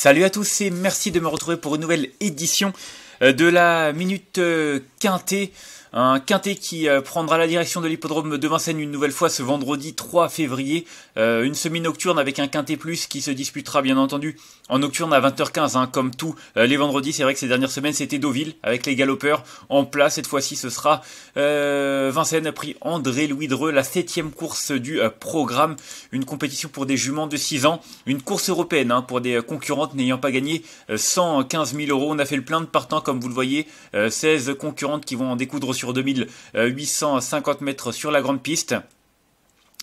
Salut à tous et merci de me retrouver pour une nouvelle édition euh, de la Minute euh, Quintée. Un quintet qui euh, prendra la direction de l'hippodrome de Vincennes une nouvelle fois ce vendredi 3 février. Euh, une semi-nocturne avec un quintet plus qui se disputera bien entendu en nocturne à 20h15 hein, comme tous euh, les vendredis. C'est vrai que ces dernières semaines c'était Deauville avec les galopeurs en place. Cette fois-ci ce sera Vincennes Vincennes pris André-Louis Dreux, la septième course du programme. Une compétition pour des juments de 6 ans. Une course européenne hein, pour des concurrentes n'ayant pas gagné 115 000 euros. On a fait le plein de partants comme vous le voyez. 16 concurrentes qui vont en découdre sur 2850 euh, mètres sur la grande piste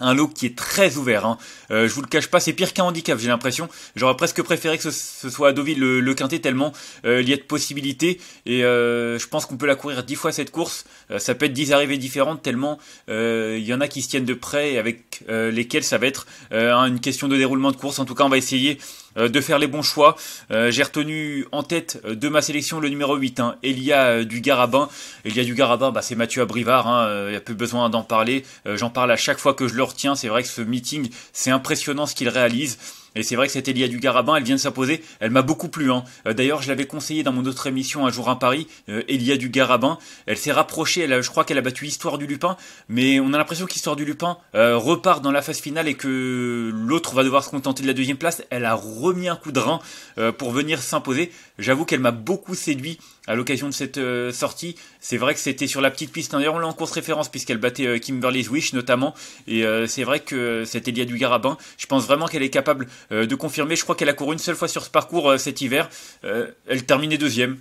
un lot qui est très ouvert. Hein. Euh, je vous le cache pas, c'est pire qu'un handicap, j'ai l'impression. J'aurais presque préféré que ce, soit à Deauville le, quinté quintet tellement euh, il y a de possibilités. Et je pense qu'on peut la courir dix fois cette course. ça peut être 10 arrivées différentes tellement il y en a qui se tiennent de près et avec lesquelles ça va être une question de déroulement de course. En tout cas, on va essayer euh, de faire les bons choix. Euh, j'ai retenu en tête euh, de ma sélection le numéro 8, hein, Elia Dugarabin. Elia Dugarabin, bah, c'est Mathieu Abrivard, hein, il n'y a plus besoin d'en parler. J'en parle à chaque fois que je le retiens. C'est vrai que ce meeting, c'est impressionnant ce qu'il réalise. Et c'est vrai que cette Elia du Garabin, elle vient de s'imposer, elle m'a beaucoup plu. Hein. Euh, d'ailleurs, je l'avais conseillé dans mon autre émission Un jour à Paris, euh, Elia du Garabin, elle s'est rapprochée, elle je crois qu'elle a battu Histoire du Lupin, mais on a l'impression qu'Histoire du Lupin euh, repart dans la phase finale et que l'autre va devoir se contenter de la deuxième place. Elle a remis un coup de rein pour venir s'imposer. J'avoue qu'elle m'a beaucoup séduit à l'occasion de cette euh, sortie. C'est vrai que c'était sur la petite piste. D'ailleurs, on l'a en course référence puisqu'elle battait euh, Kimberley's Wish notamment. Et euh, c'est vrai que c'était l'IA du Garabin. Je pense vraiment qu'elle est capable de confirmer. Je crois qu'elle a couru une seule fois sur ce parcours cet hiver. elle terminait deuxième.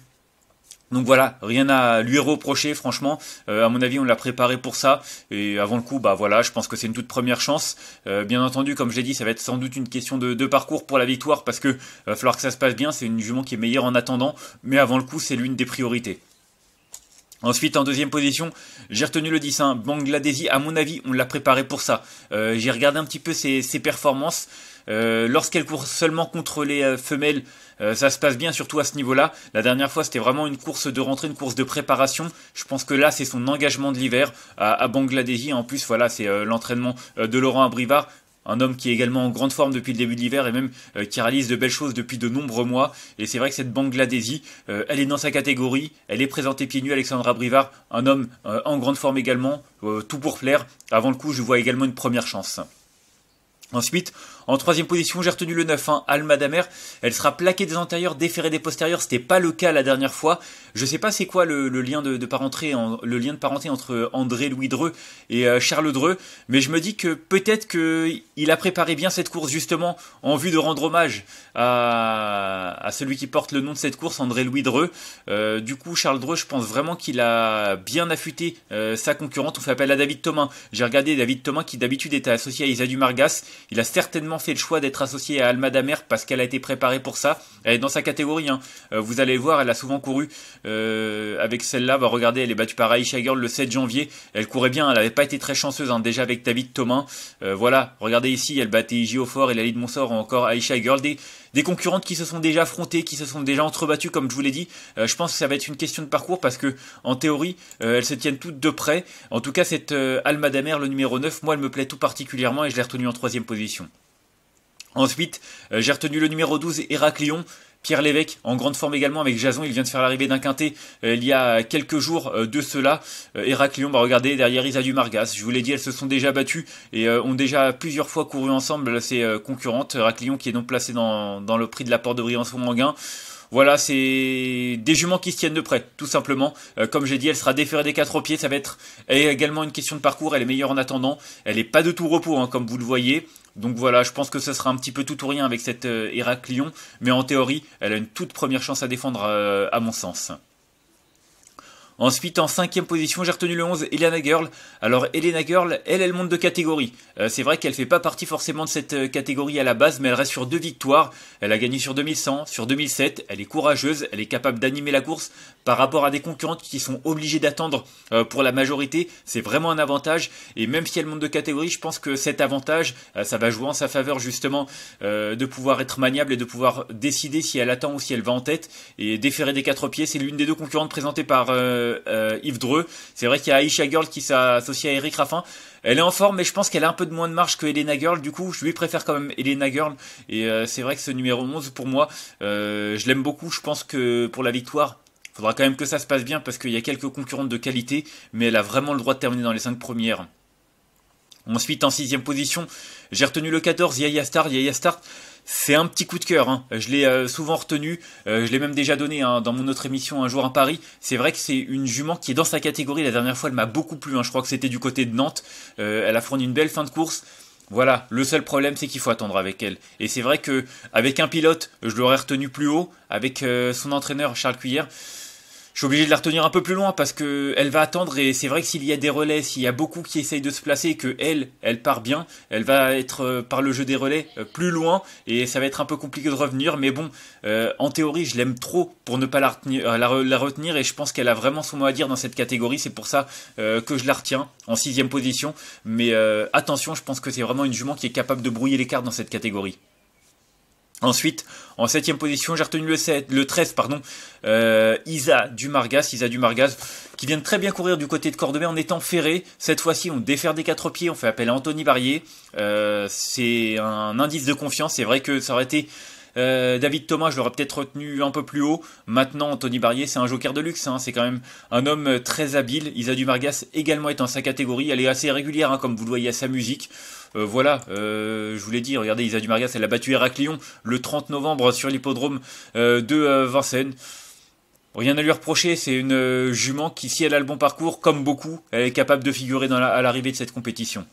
Donc voilà, rien à lui reprocher, franchement. Euh, à mon avis, on l'a préparé pour ça. Et avant le coup, bah voilà, je pense que c'est une toute première chance. Euh, bien entendu, comme j'ai dit, ça va être sans doute une question de, parcours pour la victoire parce que il euh, va falloir que ça se passe bien. C'est une jument qui est meilleure en attendant, mais avant le coup, c'est l'une des priorités. Ensuite, en deuxième position, j'ai retenu le 10. Hein. à mon avis, on l'a préparé pour ça. j'ai regardé un petit peu ses performances. Euh, lorsqu'elle court seulement contre les euh, femelles, euh, ça se passe bien, surtout à ce niveau-là. La dernière fois, c'était vraiment une course de rentrée, une course de préparation. Je pense que là, c'est son engagement de l'hiver à, Bangladesh En plus, voilà, c'est l'entraînement de Laurent Abrivard un homme qui est également en grande forme depuis le début de l'hiver et même qui réalise de belles choses depuis de nombreux mois. Et c'est vrai que cette Bangladeshi, elle est dans sa catégorie, elle est présentée pieds nus, Alexandra Abrivard, un homme en grande forme également, tout pour plaire. Avant le coup, je vois également une première chance. Ensuite, en troisième position, j'ai retenu le 9, Alma Damer Elle sera plaquée des antérieurs, déférée des postérieurs. C'était pas le cas la dernière fois. Je sais pas c'est quoi le, lien de, parenté, le lien de parenté entre André Louis Dreux et euh, Charles Dreux, mais je me dis que peut-être qu'il a préparé bien cette course justement en vue de rendre hommage à, celui qui porte le nom de cette course, André Louis Dreux. Euh, du coup, Charles Dreux, je pense vraiment qu'il a bien affûté euh, sa concurrente. On fait appel à David Thomas. J'ai regardé David Thomas qui d'habitude était associé à Isa Margas. Il a certainement fait le choix d'être associée à Alma Damer parce qu'elle a été préparée pour ça. Elle est dans sa catégorie. Hein. Euh, vous allez voir, elle a souvent couru euh, avec celle-là. regardez, elle est battue par Aisha Girl le 7 janvier. Elle courait bien. Elle n'avait pas été très chanceuse hein, déjà avec David Thomas. Euh, voilà, regardez ici, elle battait Igi et Lali de Monsor ou encore Aisha Girl. Des, concurrentes qui se sont déjà affrontées, qui se sont déjà entrebattues, comme je vous l'ai dit. je pense que ça va être une question de parcours parce que, en théorie, elles se tiennent toutes de près. En tout cas, cette Alma Damer, le numéro 9, moi, elle me plaît tout particulièrement et je l'ai retenue en troisième position. Ensuite, euh, j'ai retenu le numéro 12, Héraclion. Pierre Lévesque, en grande forme également avec Jason, il vient de faire l'arrivée d'un quintet euh, il y a quelques jours euh, de cela. Héraclion, bah regardez, derrière Isa du Margas, je vous l'ai dit, elles se sont déjà battues et ont déjà plusieurs fois couru ensemble ces concurrentes. Héraclion qui est donc placé dans, le prix de la Porte de Briançon-Manguin. Voilà, c'est des juments qui se tiennent de près, tout simplement. comme j'ai dit, elle sera déférée des quatre pieds, ça va être également une question de parcours, elle est meilleure en attendant, elle n'est pas de tout repos, hein, comme vous le voyez. Donc voilà, je pense que ce sera un petit peu tout ou rien avec cette euh, Héraclion, mais en théorie, elle a une toute première chance à défendre euh, à mon sens. Ensuite, en cinquième position, j'ai retenu le 11, Elena Girl. Alors, Elena Girl, elle, elle monte de catégorie. Euh, c'est vrai qu'elle fait pas partie forcément de cette euh, catégorie à la base, mais elle reste sur deux victoires. Elle a gagné sur 2100, sur 2007. Elle est courageuse, elle est capable d'animer la course par rapport à des concurrentes qui sont obligées d'attendre euh, pour la majorité. C'est vraiment un avantage. Et même si elle monte de catégorie, je pense que cet avantage, ça va jouer en sa faveur justement de pouvoir être maniable et de pouvoir décider si elle attend ou si elle va en tête. Et déférer des quatre pieds, c'est l'une des deux concurrentes présentées par euh, Yves Dreux. C'est vrai qu'il y a Aisha Girl qui s'associe à Eric Raffin. Elle est en forme, mais je pense qu'elle a un peu de moins de marge que Elena Girl. Du coup, je lui préfère quand même Elena Girl. Et euh, c'est vrai que ce numéro 11, pour moi, euh, je l'aime beaucoup. Je pense que pour la victoire, il faudra quand même que ça se passe bien parce qu'il y a quelques concurrentes de qualité, mais elle a vraiment le droit de terminer dans les 5 premières. Ensuite, en sixième position, j'ai retenu le 14, Yaya Star. Yaya Star, c'est un petit coup de cœur. Hein. Je l'ai euh, souvent retenu. Euh, je l'ai même déjà donné hein, dans mon autre émission Un jour à Paris. C'est vrai que c'est une jument qui est dans sa catégorie. La dernière fois, elle m'a beaucoup plu. Hein. Je crois que c'était du côté de Nantes. Euh, elle a fourni une belle fin de course. Voilà, le seul problème c'est qu'il faut attendre avec elle. Et c'est vrai que avec un pilote, je l'aurais retenu plus haut. Avec son entraîneur Charles Cuillère, je suis obligé de la retenir un peu plus loin parce que elle va attendre et c'est vrai que s'il y a des relais, s'il y a beaucoup qui essayent de se placer et que elle, elle part bien, elle va être euh, par le jeu des relais euh, plus loin et ça va être un peu compliqué de revenir. Mais bon, euh, en théorie, je l'aime trop pour ne pas la retenir, la retenir et je pense qu'elle a vraiment son mot à dire dans cette catégorie. C'est pour ça que je la retiens en sixième position. Mais attention, je pense que c'est vraiment une jument qui est capable de brouiller les cartes dans cette catégorie. Ensuite, en septième position, j'ai retenu le, le 13, pardon, euh, Isa Dumargas, Isa qui vient de très bien courir du côté de Cordemais en étant ferré. Cette fois-ci, on défère des quatre pieds, on fait appel à Anthony Barrier. Euh, c'est un indice de confiance. C'est vrai que ça aurait été euh, David Thomas, je l'aurais peut-être retenu un peu plus haut. Maintenant, Anthony Barrier, c'est un joker de luxe. Hein. C'est quand même un homme très habile. Isa Dumargas également est en sa catégorie. Elle est assez régulière, hein, comme vous le voyez à sa musique. Euh, voilà, euh, je vous l'ai dit, regardez, Isa Dumargas, elle a battu Heraclion le 30 novembre sur l'hippodrome de Vincennes. Rien à lui reprocher, c'est une jument qui, si elle a le bon parcours, comme beaucoup, elle est capable de figurer à l'arrivée de cette compétition.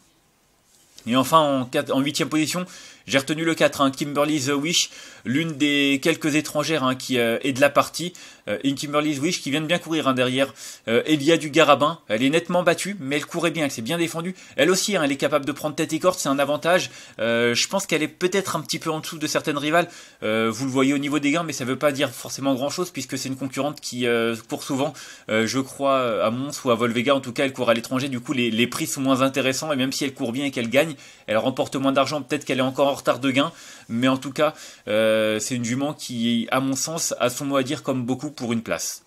Et enfin, en, huitième position, j'ai retenu le 4, hein, Kimberly The Wish, l'une des quelques étrangères hein, qui euh, est de la partie euh, Wish qui vient de bien courir hein, derrière euh, Elia du Garabin. Elle est nettement battue, mais elle courait bien, elle s'est bien défendue. Elle aussi, hein, elle est capable de prendre tête et corde, c'est un avantage. Euh, je pense qu'elle est peut-être un petit peu en dessous de certaines rivales. Euh, vous le voyez au niveau des gains, mais ça ne veut pas dire forcément grand-chose puisque c'est une concurrente qui court souvent, je crois, à Mons ou à Volvega. En tout cas, elle court à l'étranger. Du coup, les, les prix sont moins intéressants et même si elle court bien et qu'elle gagne, elle remporte moins d'argent. Peut-être qu'elle est encore en retard de gains mais en tout cas, c'est une jument qui, à mon sens, a son mot à dire comme beaucoup pour une place.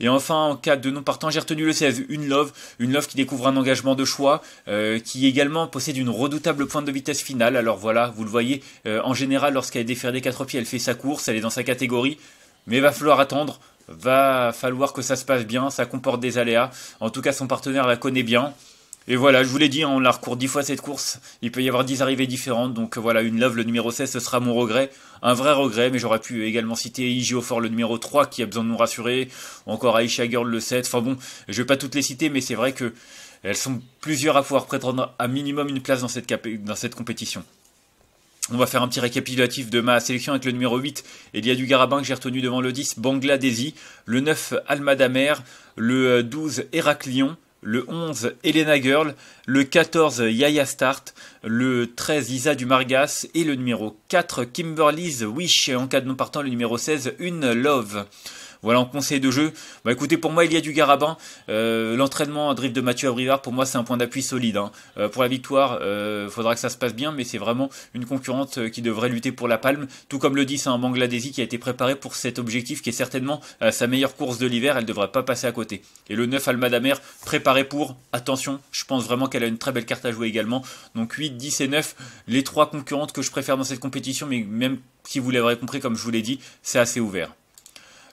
Et enfin, en cas de non partant, j'ai retenu le 16, une love, une love qui découvre un engagement de choix, euh, qui également possède une redoutable pointe de vitesse finale. Alors voilà, vous le voyez, euh, en général, lorsqu'elle est des quatre pieds, elle fait sa course, elle est dans sa catégorie, mais va falloir attendre, va falloir que ça se passe bien, ça comporte des aléas. En tout cas, son partenaire la connaît bien. Et voilà, je vous l'ai dit, hein, on la recourt dix fois cette course. Il peut y avoir dix arrivées différentes. Donc euh, voilà, une love, le numéro 16, ce sera mon regret. Un vrai regret, mais j'aurais pu également citer Igiofort, le numéro 3, qui a besoin de nous rassurer. Ou encore Aisha Girl, le 7. Enfin bon, je ne vais pas toutes les citer, mais c'est vrai que elles sont plusieurs à pouvoir prétendre à minimum une place dans cette, compétition. On va faire un petit récapitulatif de ma sélection avec le numéro 8, a du Garabin que j'ai retenu devant le 10, Bangladesi, le 9, Almadamer, le 12, euh, Héraclion, le 11 Elena Girl, le 14 Yaya Start, le 13 Isa du Margas et le numéro 4 Kimberly's Wish en cas de non partant le numéro 16 Une Love. Voilà en conseil de jeu. Bah écoutez, pour moi, il y a du garabin. Euh, l'entraînement à drift de Mathieu Abrivard, pour moi, c'est un point d'appui solide. Hein. Euh, pour la victoire, euh, faudra que ça se passe bien, mais c'est vraiment une concurrente euh, qui devrait lutter pour la palme. Tout comme le dit, c'est un Bangladeshi qui a été préparé pour cet objectif qui est certainement sa meilleure course de l'hiver. Elle ne devrait pas passer à côté. Et le 9 Almadamer, préparé pour, attention, je pense vraiment qu'elle a une très belle carte à jouer également. Donc 8, 10 et 9, les trois concurrentes que je préfère dans cette compétition, mais même si vous l'avez compris, comme je vous l'ai dit, c'est assez ouvert.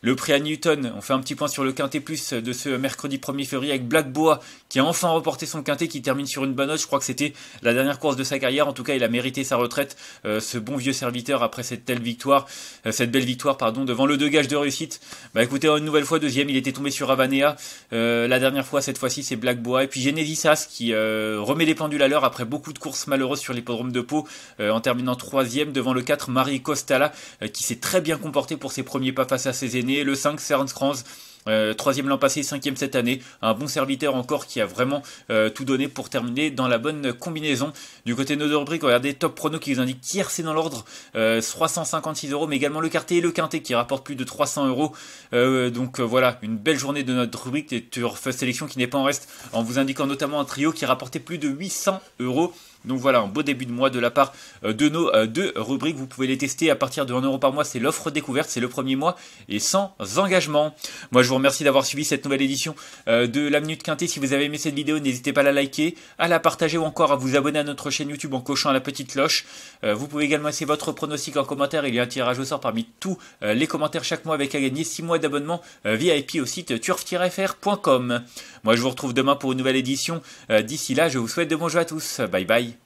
Le prix à Newton, on fait un petit point sur le quintet plus de ce mercredi 1er février avec Black Boa qui a enfin remporté son quintet qui termine sur une bonne note. Je crois que c'était la dernière course de sa carrière. En tout cas, il a mérité sa retraite, euh, ce bon vieux serviteur après cette telle victoire, euh, cette belle victoire pardon, devant le deux gages de réussite. Bah écoutez, une nouvelle fois deuxième, il était tombé sur Avanea. Euh, la dernière fois, cette fois-ci, c'est Black Boa et puis Genesis As qui remet les pendules à l'heure après beaucoup de courses malheureuses sur l'hippodrome de Pau en terminant troisième devant le 4 Marie Costala qui s'est très bien comporté pour ses premiers pas face à ses aînés le 5 Serens Kranz. Euh, troisième l'an passé, cinquième cette année. Un bon serviteur encore qui a vraiment euh, tout donné pour terminer dans la bonne combinaison. Du côté de nos deux regardez top pronos qui vous indique hier c'est dans l'ordre, 356 euh, euros, mais également le quartier et le quintet qui rapportent plus de 300 euros. donc voilà, une belle journée de notre rubrique et Turf Sélection qui n'est pas en reste en vous indiquant notamment un trio qui rapportait plus de 800 euros. Donc voilà, un beau début de mois de la part euh, de nos euh, deux rubriques. Vous pouvez les tester à partir de 1 euro par mois. C'est l'offre découverte, c'est le premier mois et sans engagement. Moi, je vous remercie d'avoir suivi cette nouvelle édition euh, de la Minute Quintée. Si vous avez aimé cette vidéo, n'hésitez pas à la liker, à la partager ou encore à vous abonner à notre chaîne YouTube en cochant la petite cloche. Vous pouvez également laisser votre pronostic en commentaire. Il y a un tirage au sort parmi tous les commentaires chaque mois avec à gagner 6 mois d'abonnement VIP au site turf-fr.com. Moi, je vous retrouve demain pour une nouvelle édition. Euh, d'ici là, je vous souhaite de bons jeux à tous. Bye bye.